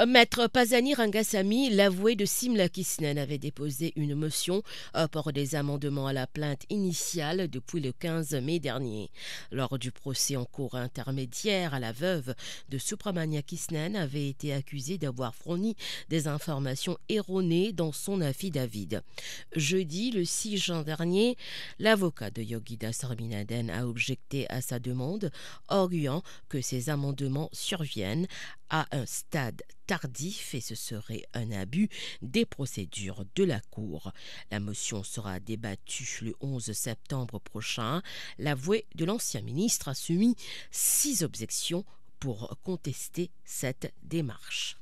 Euh, maître Pazani Rangasamy, l'avoué de Simla Kisnen, avait déposé une motion euh, pour des amendements à la plainte initiale depuis le 15 mai dernier. Lors du procès en cours intermédiaire à la veuve de Supramania Kisnen avait été accusée d'avoir fourni des informations erronées dans son affidavit. Jeudi, le 6 juin dernier, l'avocat de Yogida Sarminaden a objecté à sa demande, arguant que ces amendements surviennent à un stade tardif et ce serait un abus des procédures de la Cour. La motion sera débattue le 11 septembre prochain. L'avoué de l'ancien ministre a soumis six objections pour contester cette démarche.